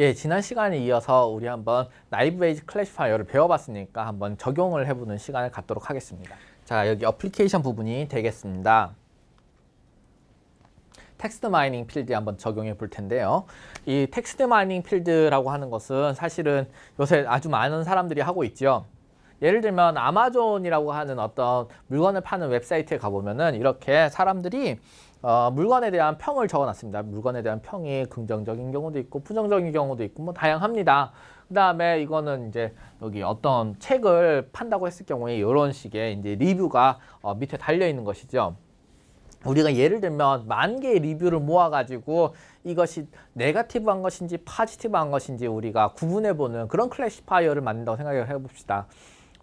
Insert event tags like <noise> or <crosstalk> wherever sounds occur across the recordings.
예, 지난 시간에 이어서 우리 한번 나이브 웨이즈 클래시파이어를 배워봤으니까 한번 적용을 해보는 시간을 갖도록 하겠습니다. 자, 여기 어플리케이션 부분이 되겠습니다. 텍스트 마이닝 필드 한번 적용해 볼 텐데요. 이 텍스트 마이닝 필드라고 하는 것은 사실은 요새 아주 많은 사람들이 하고 있죠. 예를 들면 아마존이라고 하는 어떤 물건을 파는 웹사이트에 가보면은 이렇게 사람들이 어, 물건에 대한 평을 적어놨습니다. 물건에 대한 평이 긍정적인 경우도 있고 부정적인 경우도 있고 뭐 다양합니다. 그 다음에 이거는 이제 여기 어떤 책을 판다고 했을 경우에 이런 식의 이제 리뷰가 어, 밑에 달려있는 것이죠. 우리가 예를 들면 만 개의 리뷰를 모아가지고 이것이 네가티브한 것인지 파지티브한 것인지 우리가 구분해보는 그런 클래시파이어를 만든다고 생각 해봅시다.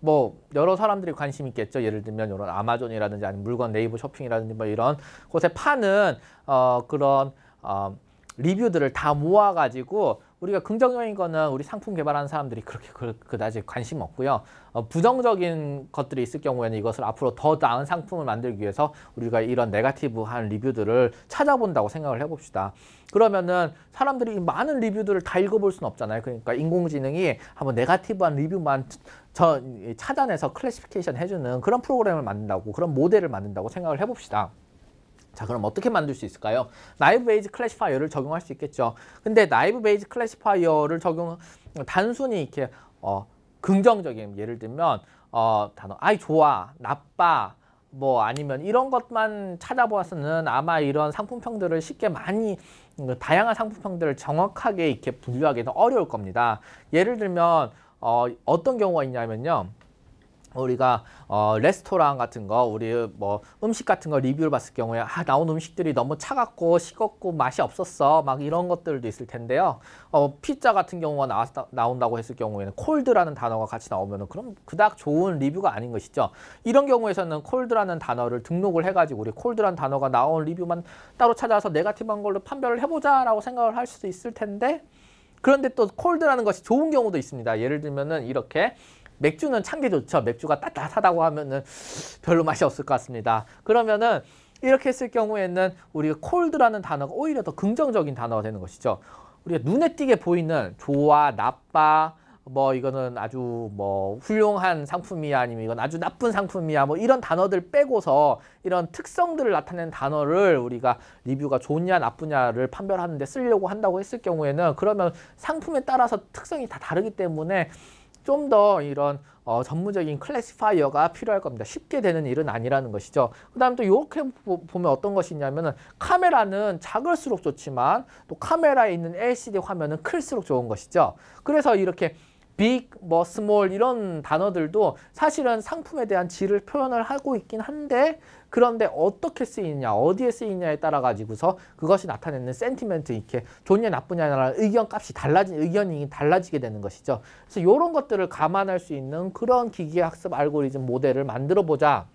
뭐 여러 사람들이 관심 있겠죠. 예를 들면 이런 아마존이라든지 아니면 물건 네이버 쇼핑이라든지 뭐 이런 곳에 파는 어 그런 어 리뷰들을 다 모아가지고 우리가 긍정적인 거는 우리 상품 개발하는 사람들이 그렇게 그, 그다지 관심 없고요. 어, 부정적인 것들이 있을 경우에는 이것을 앞으로 더 나은 상품을 만들기 위해서 우리가 이런 네가티브한 리뷰들을 찾아본다고 생각을 해봅시다. 그러면은 사람들이 많은 리뷰들을 다 읽어볼 수는 없잖아요. 그러니까 인공지능이 한번 네가티브한 리뷰만 저 찾아내서 클래시피케이션 해주는 그런 프로그램을 만든다고 그런 모델을 만든다고 생각을 해봅시다. 자 그럼 어떻게 만들 수 있을까요? 나이브 베이즈 클래시파이어를 적용할 수 있겠죠. 근데 나이브 베이즈 클래시파이어를 적용 단순히 이렇게 어, 긍정적인 예를 들면 어, 단어 아이 좋아, 나빠 뭐 아니면 이런 것만 찾아보았으면 아마 이런 상품평들을 쉽게 많이 음, 다양한 상품평들을 정확하게 이렇게 분류하기는 어려울 겁니다. 예를 들면 어, 어떤 경우가 있냐면요. 우리가 어, 레스토랑 같은 거 우리 뭐 음식 같은 거 리뷰를 봤을 경우에 아 나온 음식들이 너무 차갑고 식었고 맛이 없었어 막 이런 것들도 있을 텐데요 어, 피자 같은 경우가 나왔 나온다고 했을 경우에는 콜드라는 단어가 같이 나오면은 그럼 그닥 좋은 리뷰가 아닌 것이죠 이런 경우에서는 콜드라는 단어를 등록을 해가지고 우리 콜드라는 단어가 나온 리뷰만 따로 찾아서 네가티브한 걸로 판별을 해보자 라고 생각을 할 수도 있을 텐데 그런데 또 콜드라는 것이 좋은 경우도 있습니다 예를 들면은 이렇게 맥주는 참게 좋죠. 맥주가 따뜻하다고 하면은 별로 맛이 없을 것 같습니다. 그러면은 이렇게 했을 경우에는 우리가 콜드라는 단어가 오히려 더 긍정적인 단어가 되는 것이죠. 우리가 눈에 띄게 보이는 좋아, 나빠, 뭐 이거는 아주 뭐 훌륭한 상품이야 아니면 이건 아주 나쁜 상품이야 뭐 이런 단어들 빼고서 이런 특성들을 나타낸 단어를 우리가 리뷰가 좋냐 나쁘냐를 판별하는데 쓰려고 한다고 했을 경우에는 그러면 상품에 따라서 특성이 다 다르기 때문에 좀더 이런 어, 전문적인 클래시파이어가 필요할 겁니다. 쉽게 되는 일은 아니라는 것이죠. 그 다음 에또 이렇게 보면 어떤 것이냐면은 카메라는 작을수록 좋지만 또 카메라에 있는 LCD 화면은 클수록 좋은 것이죠. 그래서 이렇게 빅, 뭐 스몰 이런 단어들도 사실은 상품에 대한 질을 표현을 하고 있긴 한데 그런데 어떻게 쓰이냐 느 어디에 쓰이냐에 느 따라 가지고서 그것이 나타내는 센티멘트 이렇게 좋냐 나쁘냐라는 의견 값이 달라진 의견이 달라지게 되는 것이죠. 그래서 이런 것들을 감안할 수 있는 그런 기계학습 알고리즘 모델을 만들어 보자.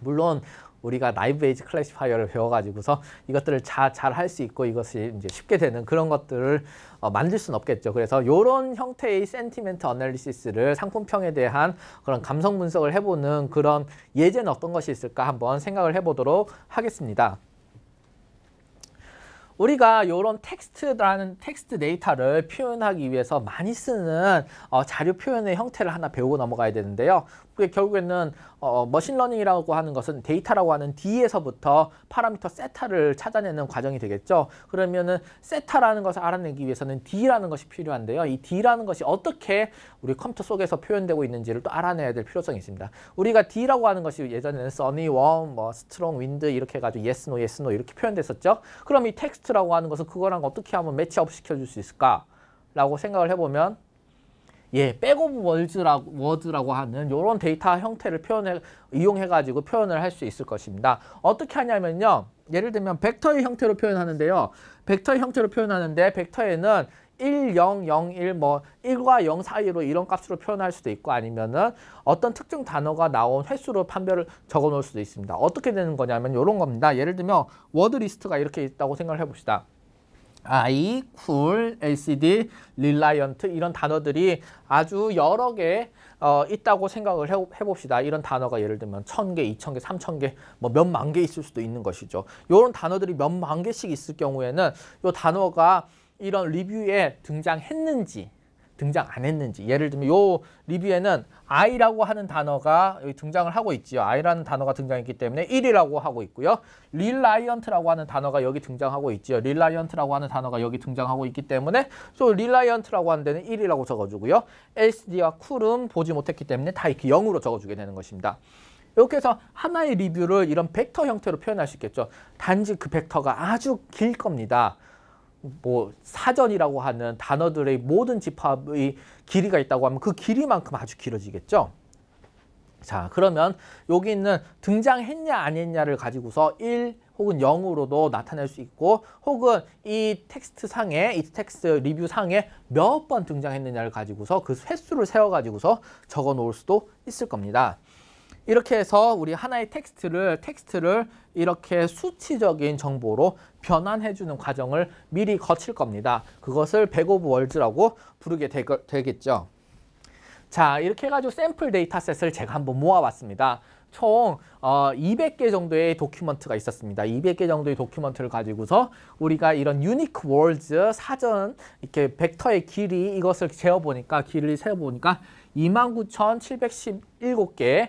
물론 우리가 라이브 에이지 클래시파이어를 배워가지고서 이것들을 잘 할 수 있고 이것이 이제 쉽게 되는 그런 것들을 어, 만들 수는 없겠죠. 그래서 이런 형태의 센티멘트 어널리시스를 상품평에 대한 그런 감성 분석을 해보는 그런 예제는 어떤 것이 있을까 한번 생각을 해보도록 하겠습니다. 우리가 이런 텍스트라는 텍스트 데이터를 표현하기 위해서 많이 쓰는 어, 자료 표현의 형태를 하나 배우고 넘어가야 되는데요. 그게 결국에는 어, 머신러닝이라고 하는 것은 데이터라고 하는 D에서부터 파라미터 세타를 찾아내는 과정이 되겠죠. 그러면은 세타라는 것을 알아내기 위해서는 D라는 것이 필요한데요. 이 D라는 것이 어떻게 우리 컴퓨터 속에서 표현되고 있는지를 또 알아내야 될 필요성이 있습니다. 우리가 D라고 하는 것이 예전에는 sunny, warm, 뭐 strong, wind 이렇게 해가지고 yes, no, yes, no 이렇게 표현됐었죠. 그럼 이 텍스트라고 하는 것은 그거랑 어떻게 하면 매치업 시켜줄 수 있을까? 라고 생각을 해보면 예, 백오브 월즈라고 워드라고 하는 이런 데이터 형태를 표현해 이용해 가지고 표현을 할 수 있을 것입니다. 어떻게 하냐면요. 예를 들면 벡터의 형태로 표현하는데요. 벡터의 형태로 표현하는데 벡터에는 1, 0, 0, 1, 뭐 1과 0 사이로 이런 값으로 표현할 수도 있고 아니면은 어떤 특정 단어가 나온 횟수로 판별을 적어 놓을 수도 있습니다. 어떻게 되는 거냐면 이런 겁니다. 예를 들면 워드 리스트가 이렇게 있다고 생각을 해봅시다. 아이, 쿨, LCD, 릴라이언트 이런 단어들이 아주 여러 개 어, 있다고 생각을 해, 봅시다 이런 단어가 예를 들면 천개 이천 개 삼천 개뭐 몇 만개 뭐 있을 수도 있는 것이죠. 이런 단어들이 몇 만 개씩 있을 경우에는 이 단어가 이런 리뷰에 등장했는지 등장 안 했는지 예를 들면 요 리뷰에는 I라고 하는 단어가 여기 등장을 하고 있지요. I라는 단어가 등장했기 때문에 1이라고 하고 있고요. 릴라이언트라고 하는 단어가 여기 등장하고 있지요. 릴라이언트라고 하는 단어가 여기 등장하고 있기 때문에 또 릴라이언트라고 하는 데는 1이라고 적어주고요. SD와 쿨은 보지 못했기 때문에 다 이렇게 0으로 적어주게 되는 것입니다. 이렇게 해서 하나의 리뷰를 이런 벡터 형태로 표현할 수 있겠죠. 단지 그 벡터가 아주 길 겁니다. 뭐 사전이라고 하는 단어들의 모든 집합의 길이가 있다고 하면 그 길이만큼 아주 길어지겠죠. 자 그러면 여기 있는 등장했냐 안 했냐를 가지고서 1 혹은 0으로도 나타낼 수 있고 혹은 이 텍스트 상에 이 텍스트 리뷰 상에 몇 번 등장했느냐를 가지고서 그 횟수를 세워 가지고서 적어 놓을 수도 있을 겁니다. 이렇게 해서 우리 하나의 텍스트를 텍스트를 이렇게 수치적인 정보로 변환해주는 과정을 미리 거칠 겁니다. 그것을 백오브 월즈라고 부르게 되, 되겠죠. 자 이렇게 해가지고 샘플 데이터셋을 제가 한번 모아봤습니다. 총 어, 200개 정도의 도큐먼트가 있었습니다. 200개 정도의 도큐먼트를 가지고서 우리가 이런 유니크 월즈 사전 이렇게 벡터의 길이 이것을 재어보니까 길이 세어보니까 29,717개의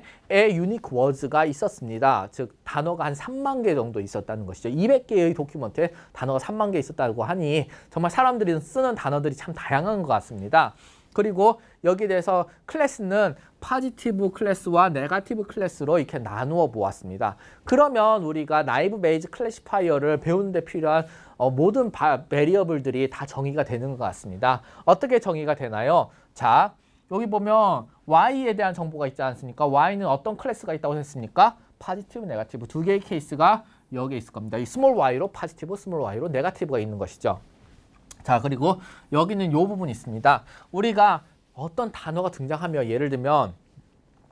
유니크 워즈가 있었습니다. 즉 단어가 한 3만 개 정도 있었다는 것이죠. 200개의 도큐먼트에 단어가 3만 개 있었다고 하니 정말 사람들이 쓰는 단어들이 참 다양한 것 같습니다. 그리고 여기에 대해서 클래스는 파지티브 클래스와 네가티브 클래스로 이렇게 나누어 보았습니다. 그러면 우리가 나이브 베이즈 클래시파이어를 배우는 데 필요한 어, 모든 바, 베리어블들이 다 정의가 되는 것 같습니다. 어떻게 정의가 되나요? 자, 여기 보면 y에 대한 정보가 있지 않습니까? y는 어떤 클래스가 있다고 했습니까? 파지티브, 네가티브 두 개의 케이스가 여기 있을 겁니다. 이 스몰 y로 파지티브, 스몰 y로 네가티브가 있는 것이죠. 자, 그리고 여기는 요 부분이 있습니다. 우리가 어떤 단어가 등장하며 예를 들면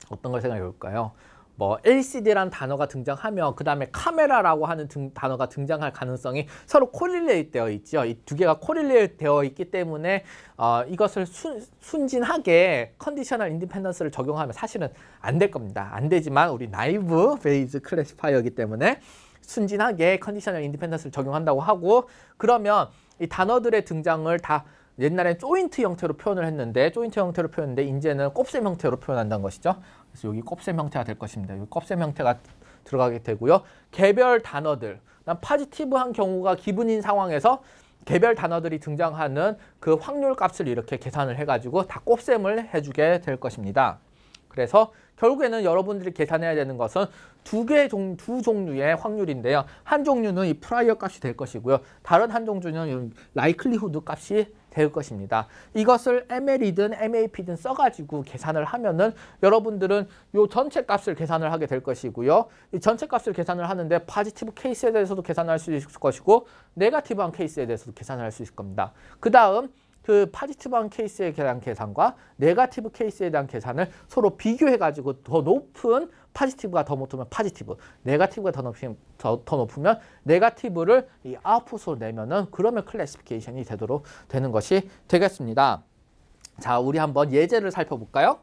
어떤 걸 생각해 볼까요? 뭐 LCD란 단어가 등장하면 그 다음에 카메라라고 하는 등, 단어가 등장할 가능성이 서로 코릴레이 되어 있죠. 이 두 개가 코릴레이 되어 있기 때문에 어, 이것을 순, 순진하게 컨디셔널 인디펜던스를 적용하면 사실은 안 될 겁니다. 안 되지만 우리 나이브 베이즈 클래시파이어이기 때문에 순진하게 컨디셔널 인디펜던스를 적용한다고 하고 그러면 이 단어들의 등장을 다 옛날엔 조인트 형태로 표현을 했는데 조인트 형태로 표현했는데 이제는 곱셈 형태로 표현한다는 것이죠. 그래서 여기 곱셈 형태가 될 것입니다. 여기 곱셈 형태가 들어가게 되고요. 개별 단어들, 난 파지티브한 경우가 기분인 상황에서 개별 단어들이 등장하는 그 확률 값을 이렇게 계산을 해가지고 다 곱셈을 해주게 될 것입니다. 그래서 결국에는 여러분들이 계산해야 되는 것은 두 개 종, 두 종류의 확률인데요. 한 종류는 이 프라이어 값이 될 것이고요. 다른 한 종류는 라이클리후드 값이 될 것입니다. 이것을 ML이든 MAP든 써가지고 계산을 하면은 여러분들은 요 전체 값을 계산을 하게 될 것이고요. 이 전체 값을 계산을 하는데 파지티브 케이스에 대해서도 계산할 수 있을 것이고 네가티브한 케이스에 대해서도 계산을 할 수 있을 겁니다. 그 다음 그 파지티브한 케이스에 대한 계산과 네가티브 케이스에 대한 계산을 서로 비교해가지고 더 높은 파지티브가 더 높으면 파지티브, 네가티브가 더 높으면, 더, 더 높으면 네가티브를 이 아웃풋으로 내면은 그러면 클래시피케이션이 되도록 되는 것이 되겠습니다. 자, 우리 한번 예제를 살펴볼까요?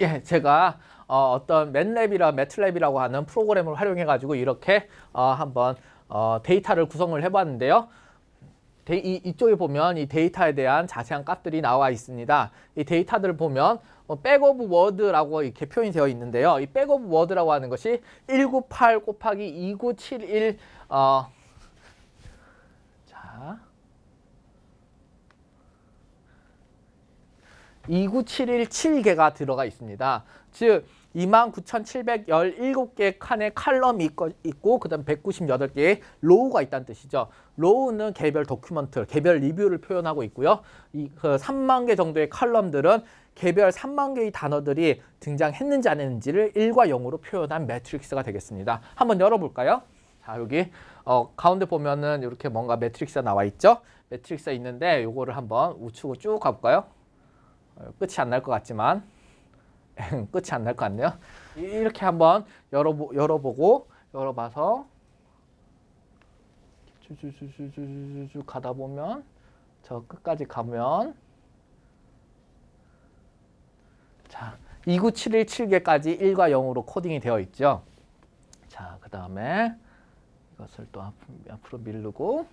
예, 제가 어, 어떤 맨랩이라 매트랩이라고 하는 프로그램을 활용해가지고 이렇게 어, 한번 어, 데이터를 구성을 해봤는데요. 데이, 이, 쪽에 보면 이 데이터에 대한 자세한 값들이 나와 있습니다. 이 데이터들을 보면 어, 백 오브 워드라고 이렇게 표현이 되어 있는데요. 이백 오브 워드라고 하는 것이 198 곱하기 2971 어, 자 29717개가 들어가 있습니다. 즉2 9 7 1 7개 칸에 칼럼이 있고 그다음 198개의 로우가 있다는 뜻이죠. 로우는 개별 도큐먼트, 개별 리뷰를 표현하고 있고요. 이그 3만 개 정도의 칼럼들은 개별 3만 개의 단어들이 등장했는지 안 했는지를 1과 0으로 표현한 매트릭스가 되겠습니다. 한번 열어볼까요? 자, 여기 어, 가운데 보면은 이렇게 뭔가 매트릭스가 나와 있죠? 매트릭스가 있는데 요거를 한번 우측으로 쭉 가볼까요? 어, 끝이 안 날 것 같지만 <laughs> 끝이 안 날 것 같네요. 이렇게 한번 열어보, 열어보고 열어봐서 쭉쭉쭉쭉쭉쭉 가다 보면 저 끝까지 가면 자 29717개까지 1과 0으로 코딩이 되어 있죠. 자, 그 다음에 이것을 또 앞으로 밀르고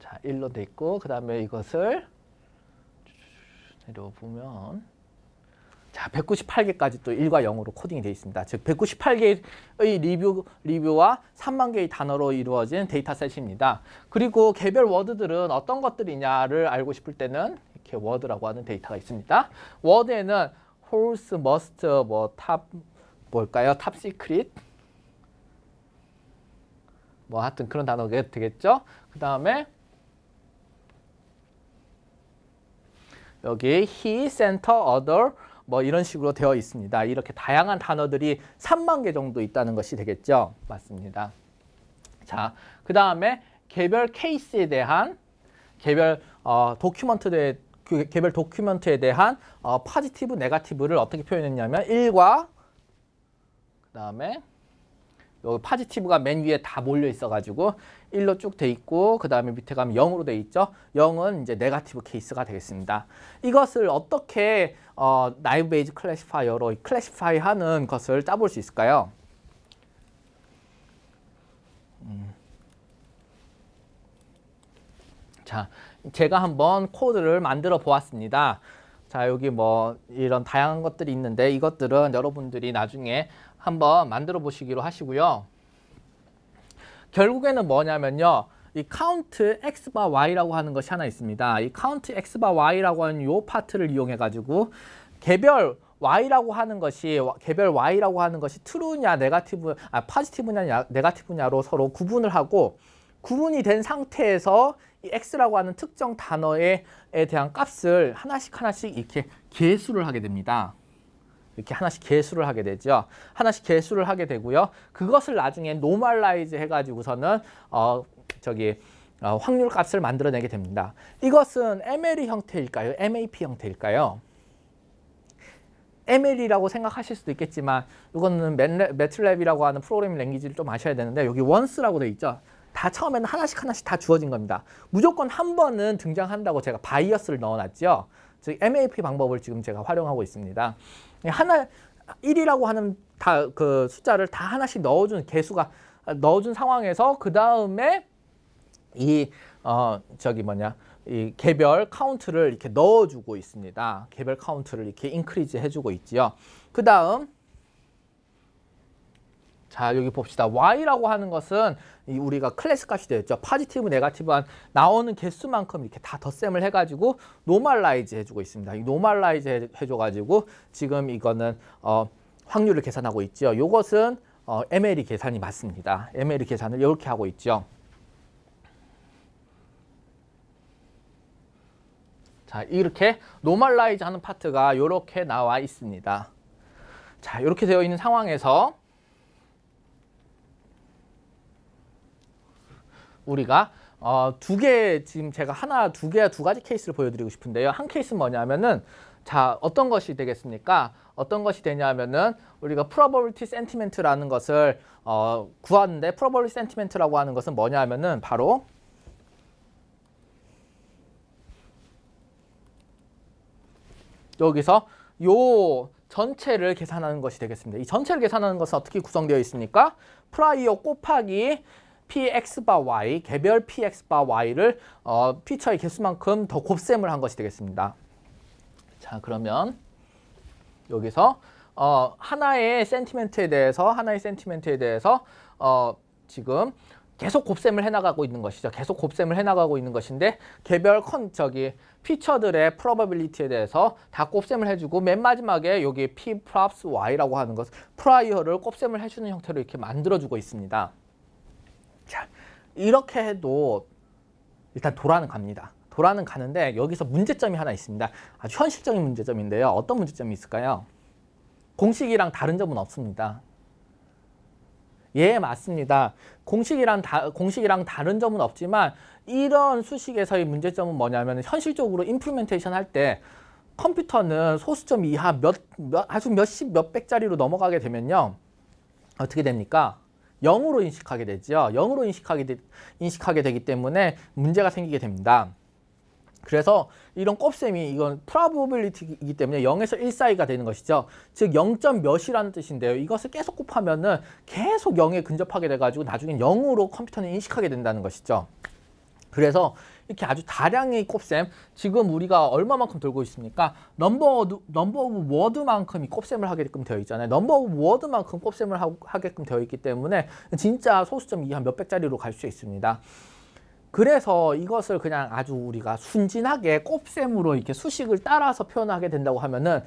자, 1로 돼 있고 그 다음에 이것을 내려보면 자, 198개까지 또 1과 0으로 코딩이 되어 있습니다. 즉 198개의 리뷰, 리뷰와 3만 개의 단어로 이루어진 데이터셋입니다. 그리고 개별 워드들은 어떤 것들이냐를 알고 싶을 때는 이렇게 워드라고 하는 데이터가 있습니다. 워드에는 horse, must, 뭐 탑, 뭘까요? 탑 시크릿 뭐 하여튼 그런 단어가 되겠죠. 그 다음에 여기 he, center, other 뭐 이런 식으로 되어 있습니다. 이렇게 다양한 단어들이 3만 개 정도 있다는 것이 되겠죠. 맞습니다. 자, 그 다음에 개별 케이스에 대한 개별 어, 도큐먼트에 그 개별 도큐먼트에 대한 어, 파지티브, 네가티브를 어떻게 표현했냐면 1과 그 다음에 여기 파지티브가 맨 위에 다 몰려 있어가지고 1로 쭉 돼 있고 그 다음에 밑에 가면 0으로 돼 있죠. 0은 이제 네가티브 케이스가 되겠습니다. 이것을 어떻게 어, 나이브 베이지 클래시파이어로 클래시파이 하는 것을 짜볼 수 있을까요? 음. 자, 제가 한번 코드를 만들어 보았습니다. 자, 여기 뭐 이런 다양한 것들이 있는데 이것들은 여러분들이 나중에 한번 만들어 보시기로 하시고요. 결국에는 뭐냐면요. 이 카운트 x 바 y라고 하는 것이 하나 있습니다. 이 카운트 x 바 y라고 하는 요 파트를 이용해 가지고 개별 y라고 하는 것이 개별 y라고 하는 것이 t r 냐 네가티브 아 파지티브냐 네가티브냐로 서로 구분을 하고 구분이 된 상태에서 이 x라고 하는 특정 단어에 대한 값을 하나씩 하나씩 이렇게 계수를 하게 됩니다. 이렇게 하나씩 개수를 하게 되죠. 하나씩 개수를 하게 되고요. 그것을 나중에 노멀라이즈 해가지고서는 어 저기 어, 확률 값을 만들어내게 됩니다. 이것은 MLE 형태일까요? MAP 형태일까요? ML이라고 e 생각하실 수도 있겠지만 이거는 매트랩이라고 하는 프로그래밍 랭귀지를 좀 아셔야 되는데 여기 once라고 돼 있죠. 다 처음에는 하나씩 하나씩 다 주어진 겁니다. 무조건 한 번은 등장한다고 제가 바이어스를 넣어놨죠. 즉 MAP 방법을 지금 제가 활용하고 있습니다. 예, 하나 1이라고 하는 다 그 숫자를 다 하나씩 넣어준 개수가 넣어준 상황에서 그 다음에 이 어 저기 뭐냐 이 개별 카운트를 이렇게 넣어주고 있습니다. 개별 카운트를 이렇게 인크리즈 해주고 있지요. 그 다음 자 여기 봅시다. y라고 하는 것은 우리가 클래스 값이 되었죠. 파지티브, 네가티브한 나오는 개수만큼 이렇게 다 덧셈을 해가지고 노멀라이즈 해주고 있습니다. 이 노멀라이즈 해줘가지고 지금 이거는 어, 확률을 계산하고 있죠. 이것은 어, ML이 계산이 맞습니다. ML이 계산을 이렇게 하고 있죠. 자, 이렇게 노멀라이즈 하는 파트가 이렇게 나와 있습니다. 자, 이렇게 되어 있는 상황에서 우리가 어, 두 개 지금 제가 하나 두 개야 두 가지 케이스를 보여드리고 싶은데요. 한 케이스는 뭐냐면은 자 어떤 것이 되겠습니까? 어떤 것이 되냐면은 우리가 probability sentiment라는 것을 어, 구하는데 probability sentiment라고 하는 것은 뭐냐면은 바로 여기서 요 전체를 계산하는 것이 되겠습니다. 이 전체를 계산하는 것은 어떻게 구성되어 있습니까? 프라이어 곱하기 px바 y, 개별 px바 y를 어, 피처의 개수만큼 더 곱셈을 한 것이 되겠습니다. 자, 그러면 여기서 어, 하나의 센티멘트에 대해서 하나의 센티멘트에 대해서 어, 지금 계속 곱셈을 해나가고 있는 것이죠. 계속 곱셈을 해나가고 있는 것인데 개별 컨 저기 피처들의 프로버빌리티에 대해서 다 곱셈을 해주고 맨 마지막에 여기 p props y라고 하는 것 프라이어를 곱셈을 해주는 형태로 이렇게 만들어주고 있습니다. 자, 이렇게 해도 일단 도라는 갑니다. 도라는 가는데 여기서 문제점이 하나 있습니다. 아주 현실적인 문제점인데요. 어떤 문제점이 있을까요? 공식이랑 다른 점은 없습니다. 예, 맞습니다. 공식이랑, 다, 공식이랑 다른 점은 없지만 이런 수식에서의 문제점은 뭐냐면 현실적으로 인플멘테이션 할 때 컴퓨터는 소수점 이하 몇, 몇 아주 몇십 몇백짜리로 넘어가게 되면요. 어떻게 됩니까? 영으로 인식하게 되죠. 영으로 인식하게, 되, 인식하게 되기 때문에 문제가 생기게 됩니다. 그래서 이런 곱셈이 이건 프라보빌리티이기 때문에 0에서 1 사이가 되는 것이죠. 즉 0. 몇이라는 뜻인데요. 이것을 계속 곱하면은 계속 0에 근접하게 돼가지고 나중에 0으로 컴퓨터는 인식하게 된다는 것이죠. 그래서 이렇게 아주 다량의 꼽셈 지금 우리가 얼마만큼 돌고 있습니까? 넘버 넘버 오브 워드만큼이 곱셈을 하게끔 되어 있잖아요. 넘버 오브 워드만큼 꼽셈을 하, 게끔 되어 있기 때문에 진짜 소수점 이한 몇백짜리로 갈 수 있습니다. 그래서 이것을 그냥 아주 우리가 순진하게 꼽셈으로 이렇게 수식을 따라서 표현하게 된다고 하면은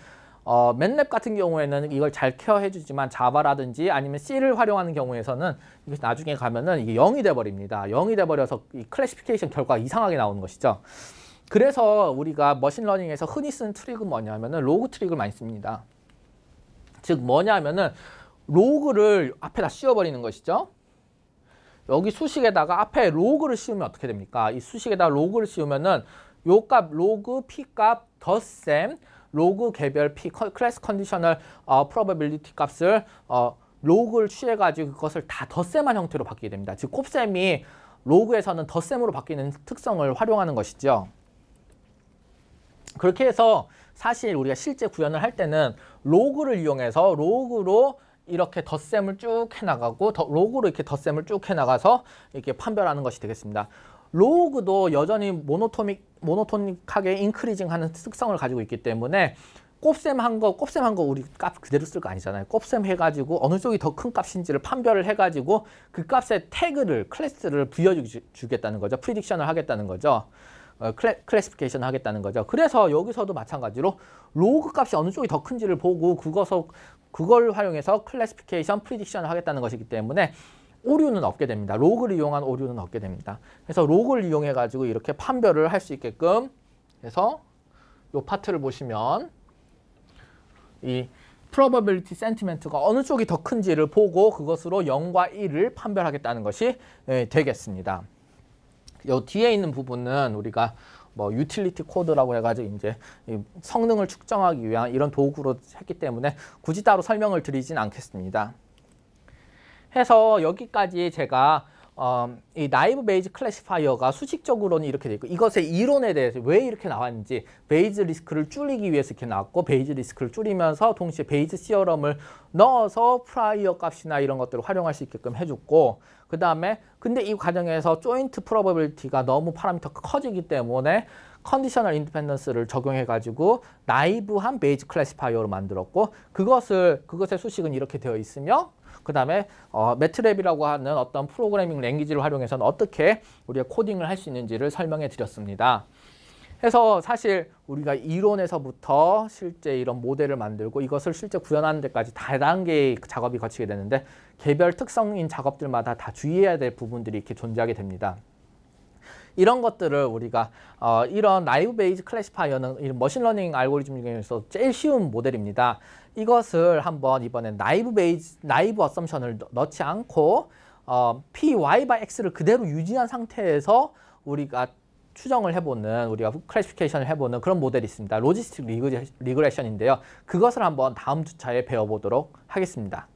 어, 맨랩 같은 경우에는 이걸 잘 케어해주지만 자바라든지 아니면 C를 활용하는 경우에서는 나중에 가면은 이게 0이 돼버립니다. 0이 돼버려서 이 클래시피케이션 결과가 이상하게 나오는 것이죠. 그래서 우리가 머신러닝에서 흔히 쓰는 트릭은 뭐냐면은 로그 트릭을 많이 씁니다. 즉 뭐냐면은 로그를 앞에다 씌워버리는 것이죠. 여기 수식에다가 앞에 로그를 씌우면 어떻게 됩니까? 이 수식에다 로그를 씌우면은 요 값 로그 p값 덧셈 로그 개별 P 클래스 컨디셔널 어, 프로버빌리티 값을 어, 로그를 취해가지고 그것을 다 덧셈한 형태로 바뀌게 됩니다. 즉 곱셈이 로그에서는 덧셈으로 바뀌는 특성을 활용하는 것이죠. 그렇게 해서 사실 우리가 실제 구현을 할 때는 로그를 이용해서 로그로 이렇게 덧셈을 쭉 해나가고 더, 로그로 이렇게 덧셈을 쭉 해나가서 이렇게 판별하는 것이 되겠습니다. 로그도 여전히 모노토믹, 모노토닉하게 인크리징하는 특성을 가지고 있기 때문에 꼽셈한 거, 꼽셈한 거 우리 값 그대로 쓸 거 아니잖아요. 꼽셈 해가지고 어느 쪽이 더 큰 값인지를 판별을 해가지고 그값의 태그를, 클래스를 부여주겠다는 거죠. 프리딕션을 하겠다는 거죠. 어, 클래, 클래스피케이션을 하겠다는 거죠. 그래서 여기서도 마찬가지로 로그 값이 어느 쪽이 더 큰지를 보고 그것을, 그걸 활용해서 클래스피케이션, 프리딕션을 하겠다는 것이기 때문에 오류는 없게 됩니다. 로그를 이용한 오류는 없게 됩니다. 그래서 로그를 이용해 가지고 이렇게 판별을 할 수 있게끔 해서 요 파트를 보시면 이 probability sentiment가 어느 쪽이 더 큰지를 보고 그것으로 0과 1을 판별하겠다는 것이 예, 되겠습니다. 요 뒤에 있는 부분은 우리가 뭐 유틸리티 코드라고 해가지고 이제 성능을 측정하기 위한 이런 도구로 했기 때문에 굳이 따로 설명을 드리진 않겠습니다. 해서 여기까지 제가 어, 이 나이브 베이즈 클래시파이어가 수직적으로는 이렇게 되어 있고 이것의 이론에 대해서 왜 이렇게 나왔는지 베이즈 리스크를 줄이기 위해서 이렇게 나왔고 베이즈 리스크를 줄이면서 동시에 베이즈 시어럼을 넣어서 프라이어 값이나 이런 것들을 활용할 수 있게끔 해줬고 그 다음에 근데 이 과정에서 조인트 프로버빌티가 너무 파라미터가 커지기 때문에 컨디셔널 인디펜던스를 적용해 가지고 나이브한 베이즈 클래시파이어로 만들었고 그것을 그것의 수식은 이렇게 되어 있으며 그 다음에 어, 매트랩이라고 하는 어떤 프로그래밍 랭귀지를 활용해서는 어떻게 우리가 코딩을 할 수 있는지를 설명해 드렸습니다. 해서 사실 우리가 이론에서부터 실제 이런 모델을 만들고 이것을 실제 구현하는 데까지 다단계의 작업이 거치게 되는데 개별 특성인 작업들마다 다 주의해야 될 부분들이 이렇게 존재하게 됩니다. 이런 것들을 우리가 어, 이런 라이브 베이스 클래시파이어는 이런 머신러닝 알고리즘 중에서 제일 쉬운 모델입니다. 이것을 한번 이번엔 라이브 베이스 라이브 어썸션을 넣지 않고 어, py by x를 그대로 유지한 상태에서 우리가 추정을 해보는 우리가 클래시피케이션을 해보는 그런 모델이 있습니다. 로지스틱 리그, 리그레션인데요. 그것을 한번 다음 주차에 배워보도록 하겠습니다.